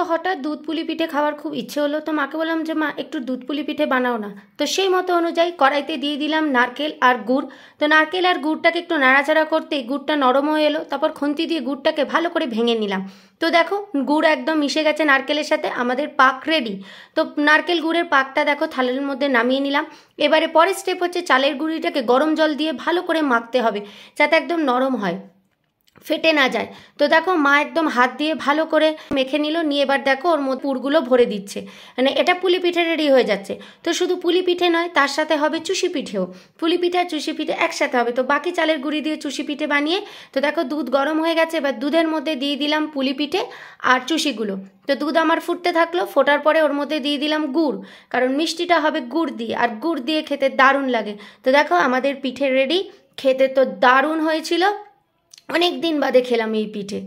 তো হঠাৎ দুধ পুলি পিঠে খাওয়ার খুব ইচ্ছে হলো তো মাকে বললাম যে মা একটু দুধ পুলি পিঠে বানাও না তো সেই মতো অনুযায়ী কড়াইতে দিয়ে দিলাম নারকেল আর গুড় তো নারকেল আর গুড়টাকে একটু নাড়াচাড়া করতে গুড়টা নরম হয়ে এলো তারপর খুন্তি দিয়ে গুড়টাকে ভালো করে ভেঙে নিলাম তো দেখো গুড় একদম মিশে গেছে নারকেলের সাথে আমাদের পাক রেডি তো নারকেল গুড়ের পাকটা দেখো থালের মধ্যে নামিয়ে নিলাম এবারে পরের স্টেপ হচ্ছে চালের গুঁড়িটাকে গরম জল দিয়ে ভালো করে মাখতে হবে যাতে একদম নরম হয় ফেটে না যায় তো দেখো মা একদম হাত দিয়ে ভালো করে মেখে নিল নিয়ে এবার দেখো ওর মধ্যে পুরগুলো ভরে দিচ্ছে মানে এটা পুলি পিঠে রেডি হয়ে যাচ্ছে তো শুধু পুলি পিঠে নয় তার সাথে হবে চুষি পিঠেও পুলি পিঠে আর চুষি পিঠে একসাথে হবে তো বাকি চালের গুঁড়ি দিয়ে চুষি পিঠে বানিয়ে তো দেখো দুধ গরম হয়ে গেছে এবার দুধের মধ্যে দিয়ে দিলাম পুলি পিঠে আর চুষিগুলো তো দুধ আমার ফুটতে থাকলো ফোটার পরে ওর মধ্যে দিয়ে দিলাম গুড় কারণ মিষ্টিটা হবে গুড় দিয়ে আর গুড় দিয়ে খেতে দারুণ লাগে তো দেখো আমাদের পিঠে রেডি খেতে তো দারুণ হয়েছিল অনেক দিন বাদে খেলাম এই পিঠে